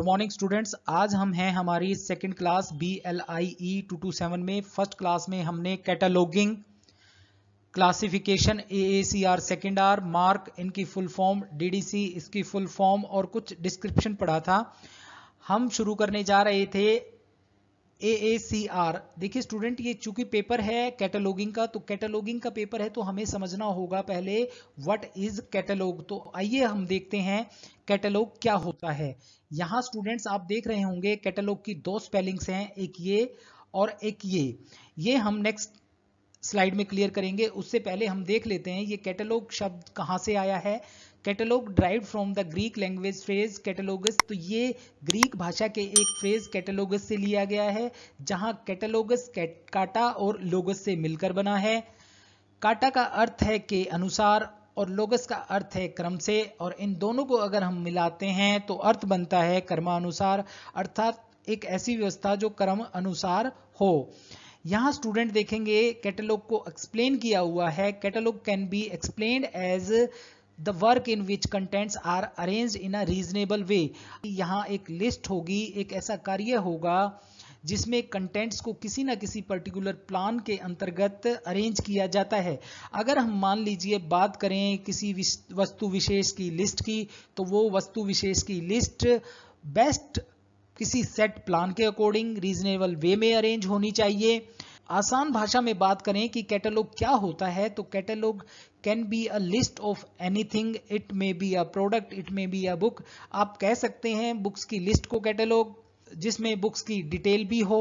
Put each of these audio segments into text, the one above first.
good morning students आज हम हैं हमारी second class B L I E two two seven में फर्स्ट क्लास में हमने cataloguing classification A A C R second R MARC इनकी full form D D C इसकी full form और कुछ डिस्क्रिप्शन पढ़ा था हम शुरू करने जा रहे थे ए ए सी आर देखिए स्टूडेंट ये चूंकि पेपर है कैटलॉगिंग का तो कैटलॉगिंग का पेपर है तो हमें समझना होगा पहले व्हाट इज कैटलॉग तो आइए हम देखते हैं कैटलॉग क्या होता है यहाँ स्टूडेंट्स आप देख रहे होंगे कैटलॉग की दो स्पेलिंग्स हैं एक ये और एक ये ये हम नेक्स्ट स्लाइड में क्लियर करेंगे उससे पहले हम देख लेते हैं ये कैटलॉग शब्द कहाँ से आया है catalogue drive from the Greek language phrase catalogus तो ये ग्रीक भाषा के एक फ्रेज कैटलॉगस से लिया गया है जहां कैटलॉगस काटा और लोगस से मिलकर बना है काटा का अर्थ है के अनुसार और लोगस का अर्थ है क्रम से और इन दोनों को अगर हम मिलाते हैं तो अर्थ बनता है कर्मानुसार अर्थात एक ऐसी व्यवस्था जो कर्म अनुसार हो यहाँ स्टूडेंट देखेंगे कैटलॉग को एक्सप्लेन किया हुआ है catalogue can be explain as the work in which contents are arrange in a reasonable way यहाँ एक लिस्ट होगी एक ऐसा कार्य होगा जिसमें कंटेंट्स को किसी ना किसी पर्टिकुलर प्लान के अंतर्गत अरेंज किया जाता है अगर हम मान लीजिए बात करें किसी वस्तु विशेष की लिस्ट की तो वो वस्तु विशेष की लिस्ट बेस्ट किसी सेट प्लान के अकॉर्डिंग रीजनेबल वे में अरेंज होनी चाहिए आसान भाषा में बात करें कि कैटलॉग क्या होता है तो catalogue can be a list of thing it may be a product it may be a book आप कह सकते हैं बुक्स की लिस्ट को कैटेलॉग जिसमें बुक्स की डिटेल भी हो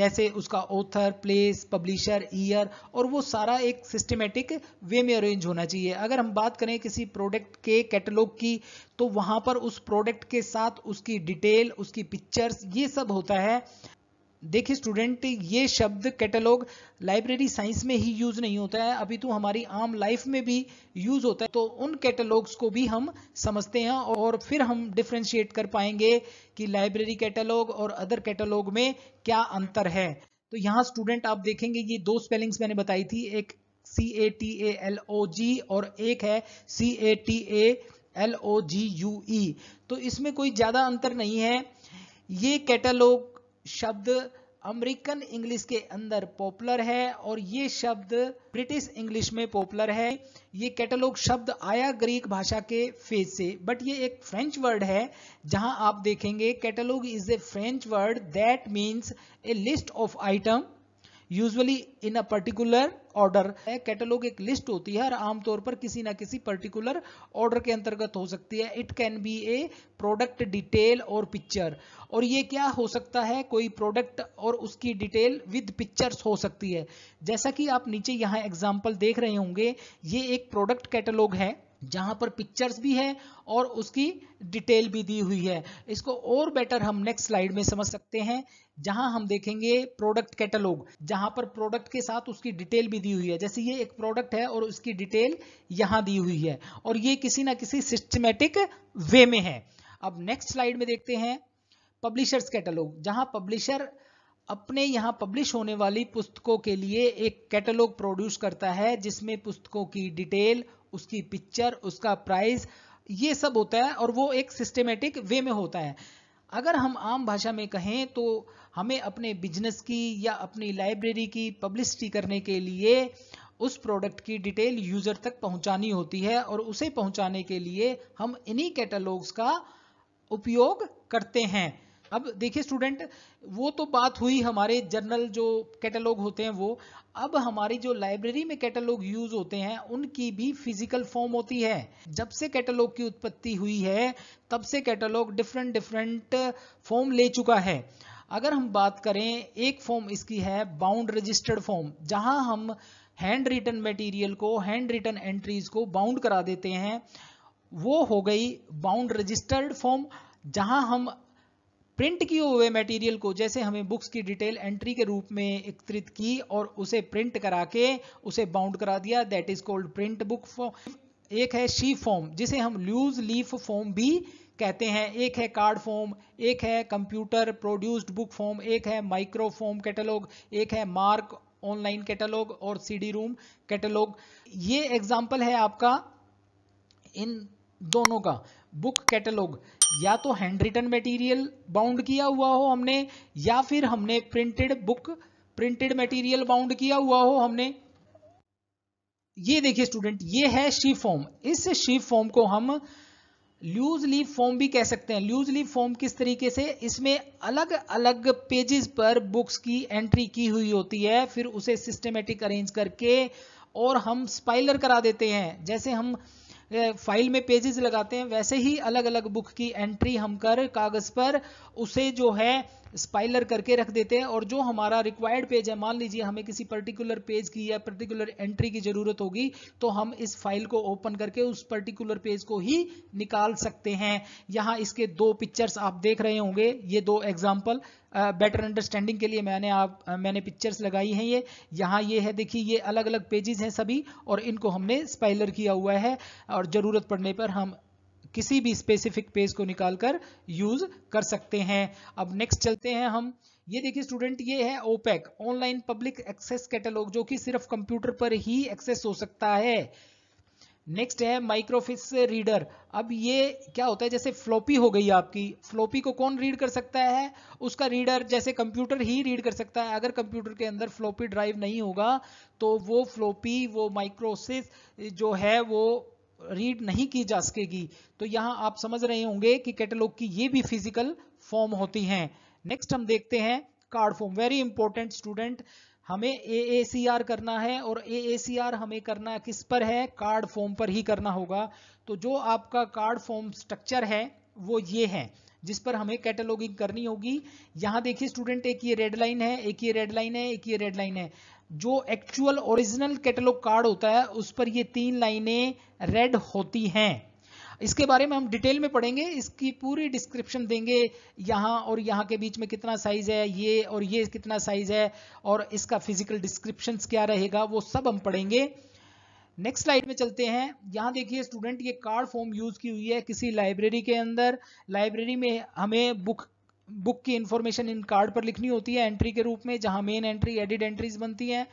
जैसे उसका ऑथर प्लेस पब्लिशर ईयर और वो सारा एक सिस्टमेटिक वे में अरेंज होना चाहिए अगर हम बात करें किसी प्रोडक्ट के कैटलॉग की तो वहाँ पर उस प्रोडक्ट के साथ उसकी डिटेल उसकी पिक्चर्स ये सब होता है देखिए स्टूडेंट ये शब्द कैटलॉग लाइब्रेरी साइंस में ही यूज नहीं होता है अभी तो हमारी आम लाइफ में भी यूज होता है तो उन कैटलॉग्स को भी हम समझते हैं और फिर हम डिफ्रेंशिएट कर पाएंगे कि लाइब्रेरी कैटलॉग और अदर कैटलॉग में क्या अंतर है तो यहाँ स्टूडेंट आप देखेंगे ये दो स्पेलिंग्स मैंने बताई थी एक सी A T A L O जी और एक है C A T A L O G U E तो इसमें कोई ज़्यादा अंतर नहीं है ये कैटलॉग शब्द अमेरिकन इंग्लिश के अंदर पॉपुलर है और ये शब्द ब्रिटिश इंग्लिश में पॉपुलर है ये कैटलॉग शब्द आया ग्रीक भाषा के फेज से बट ये एक फ्रेंच वर्ड है जहां आप देखेंगे catalogue is a French word that means a list of item usually in a particular order catalogue एक लिस्ट होती है और आमतौर पर किसी ना किसी पर्टिकुलर ऑर्डर के अंतर्गत हो सकती है it can be a product detail और पिक्चर और ये क्या हो सकता है कोई प्रोडक्ट और उसकी डिटेल विद पिक्चर्स हो सकती है जैसा कि आप नीचे यहाँ एग्जाम्पल देख रहे होंगे ये एक प्रोडक्ट कैटलॉग है जहां पर पिक्चर्स भी है और उसकी डिटेल भी दी हुई है इसको और बेटर हम नेक्स्ट स्लाइड में समझ सकते हैं जहां हम देखेंगे प्रोडक्ट कैटलॉग जहां पर प्रोडक्ट के साथ उसकी डिटेल भी दी हुई है जैसे ये एक प्रोडक्ट है और उसकी डिटेल यहां दी हुई है और ये किसी ना किसी सिस्टमेटिक वे में है अब नेक्स्ट स्लाइड में देखते हैं पब्लिशर्स कैटलॉग जहां पब्लिशर अपने यहाँ पब्लिश होने वाली पुस्तकों के लिए एक कैटलॉग प्रोड्यूस करता है जिसमें पुस्तकों की डिटेल उसकी पिक्चर उसका प्राइस ये सब होता है और वो एक सिस्टमेटिक वे में होता है अगर हम आम भाषा में कहें तो हमें अपने बिजनेस की या अपनी लाइब्रेरी की पब्लिसिटी करने के लिए उस प्रोडक्ट की डिटेल यूज़र तक पहुंचानी होती है और उसे पहुंचाने के लिए हम इन्हीं कैटलॉग्स का उपयोग करते हैं अब देखिए स्टूडेंट वो तो बात हुई हमारे जर्नल जो कैटलॉग होते हैं वो अब हमारी जो लाइब्रेरी में कैटलॉग यूज होते हैं उनकी भी फिजिकल फॉर्म होती है जब से कैटलॉग की उत्पत्ति हुई है तब से कैटलॉग डिफरेंट डिफरेंट फॉर्म ले चुका है अगर हम बात करें एक फॉर्म इसकी है बाउंड रजिस्टर्ड फॉर्म जहां हम हैंड रिटन मटेरियल को हैंड रिटन एंट्रीज को बाउंड करा देते हैं वो हो गई बाउंड रजिस्टर्ड फॉर्म जहां हम प्रिंट किए हुए मटेरियल को जैसे हमें बुक्स की डिटेल एंट्री के रूप में एकत्रित की और उसे प्रिंट करा के उसे बाउंड करा दिया that is called print book एक है शी फॉर्म जिसे हम लूज लीफ फॉर्म भी कहते हैं एक है कार्ड फॉर्म एक है कंप्यूटर प्रोड्यूस्ड बुक फॉर्म एक है माइक्रो फॉर्म कैटलॉग एक है मार्क ऑनलाइन कैटलॉग और सीडी रूम कैटलॉग ये एग्जाम्पल है आपका इन दोनों का बुक कैटलॉग या तो हैंड रिटन मटीरियल बाउंड किया हुआ हो हमने या फिर हमने printed book printed material bound किया हुआ हो हमने ये देखिए स्टूडेंट ये है शी फॉर्म इस शी फॉर्म को हम ल्यूज लीफ फॉर्म भी कह सकते हैं ल्यूज लीफ फॉर्म किस तरीके से इसमें अलग अलग पेजेस पर बुक्स की एंट्री की हुई होती है फिर उसे सिस्टमेटिक अरेंज करके और हम स्पाइलर करा देते हैं जैसे हम फाइल में पेजेस लगाते हैं वैसे ही अलग अलग बुक की एंट्री हम कर कागज पर उसे जो है स्पाइलर करके रख देते हैं और जो हमारा रिक्वायर्ड पेज है मान लीजिए हमें किसी पर्टिकुलर पेज की या पर्टिकुलर एंट्री की जरूरत होगी तो हम इस फाइल को ओपन करके उस पर्टिकुलर पेज को ही निकाल सकते हैं यहाँ इसके दो पिक्चर्स आप देख रहे होंगे ये दो एग्जाम्पल बेटर uh, अंडरस्टैंडिंग के लिए मैंने आप uh, मैंने पिक्चर्स लगाई हैं ये यहाँ ये है देखिए ये अलग अलग पेजेस हैं सभी और इनको हमने स्पाइलर किया हुआ है और ज़रूरत पड़ने पर हम किसी भी स्पेसिफिक पेज को निकालकर यूज कर सकते हैं अब नेक्स्ट चलते हैं हम ये देखिए स्टूडेंट ये है OPAC online public access catalogue जो कि सिर्फ कंप्यूटर पर ही एक्सेस हो सकता है नेक्स्ट है माइक्रोफिस रीडर अब ये क्या होता है जैसे फ्लोपी हो गई आपकी फ्लोपी को कौन रीड कर सकता है उसका रीडर जैसे कंप्यूटर ही रीड कर सकता है अगर कंप्यूटर के अंदर फ्लोपी ड्राइव नहीं होगा तो वो फ्लोपी वो माइक्रोसिस जो है वो रीड नहीं की जा सकेगी तो यहां आप समझ रहे होंगे कि कैटलॉग की ये भी फिजिकल फॉर्म होती हैं नेक्स्ट हम देखते हैं card form very important student हमें ए करना है और ए हमें करना किस पर है कार्ड फॉर्म पर ही करना होगा तो जो आपका कार्ड फॉर्म स्ट्रक्चर है वो ये है जिस पर हमें कैटलॉगिंग करनी होगी यहाँ देखिए स्टूडेंट एक ये रेड लाइन है एक ये रेड लाइन है एक ये रेड लाइन है जो एक्चुअल ओरिजिनल कैटलॉग कार्ड होता है उस पर ये तीन लाइनें रेड होती हैं इसके बारे में हम डिटेल में पढ़ेंगे इसकी पूरी डिस्क्रिप्शन देंगे यहाँ और यहाँ के बीच में कितना साइज है ये और ये कितना साइज है और इसका फिजिकल डिस्क्रिप्शन क्या रहेगा वो सब हम पढ़ेंगे नेक्स्ट स्लाइड में चलते हैं यहाँ देखिए स्टूडेंट ये कार्ड फॉर्म यूज की हुई है किसी लाइब्रेरी के अंदर लाइब्रेरी में हमें बुक बुक की इंफॉर्मेशन इन कार्ड पर लिखनी होती है एंट्री के रूप में जहां मेन एंट्री एडिड एंट्रीज बनती हैं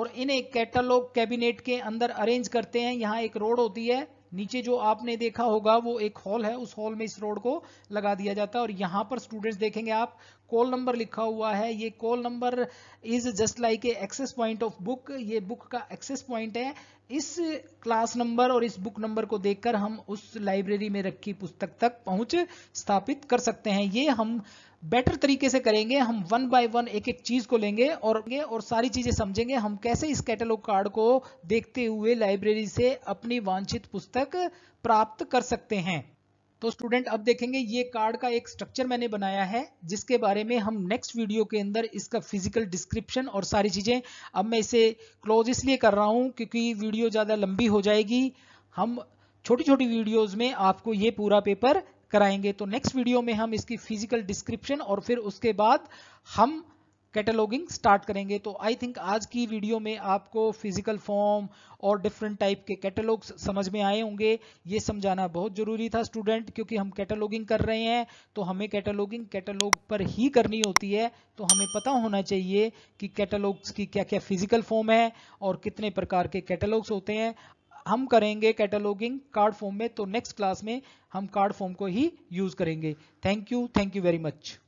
और इन्हें कैटलॉग कैबिनेट के अंदर अरेंज करते हैं यहाँ एक रोड होती है नीचे जो आपने देखा होगा वो एक हॉल है उस हॉल में इस रोड को लगा दिया जाता है और यहाँ पर स्टूडेंट्स देखेंगे आप कॉल नंबर लिखा हुआ है ये call number is just like a access point of book ये बुक का एक्सेस पॉइंट है इस क्लास नंबर और इस बुक नंबर को देखकर हम उस लाइब्रेरी में रखी पुस्तक तक पहुंच स्थापित कर सकते हैं ये हम बेटर तरीके से करेंगे हम वन बाय वन एक एक चीज को लेंगे और और सारी चीजें समझेंगे हम कैसे इस कैटलॉग कार्ड को देखते हुए लाइब्रेरी से अपनी वांछित पुस्तक प्राप्त कर सकते हैं तो स्टूडेंट अब देखेंगे ये कार्ड का एक स्ट्रक्चर मैंने बनाया है जिसके बारे में हम नेक्स्ट वीडियो के अंदर इसका फिजिकल डिस्क्रिप्शन और सारी चीज़ें अब मैं इसे क्लोज इसलिए कर रहा हूँ क्योंकि वीडियो ज़्यादा लंबी हो जाएगी हम छोटी छोटी वीडियोज़ में आपको ये पूरा पेपर कराएंगे तो नेक्स्ट वीडियो में हम इसकी फिजिकल डिस्क्रिप्शन और फिर उसके बाद हम कैटलॉगिंग स्टार्ट करेंगे तो आई थिंक आज की वीडियो में आपको फिजिकल फॉर्म और डिफरेंट टाइप के कैटलॉग्स समझ में आए होंगे ये समझाना बहुत ज़रूरी था स्टूडेंट क्योंकि हम कैटलॉगिंग कर रहे हैं तो हमें कैटलॉगिंग कैटलॉग पर ही करनी होती है तो हमें पता होना चाहिए कि कैटलॉग्स की क्या क्या फिजिकल फॉर्म है और कितने प्रकार के कैटलॉग्स होते हैं हम करेंगे कैटलॉगिंग कार्ड फॉर्म में तो नेक्स्ट क्लास में हम कार्ड फॉर्म को ही यूज करेंगे thank you thank you very much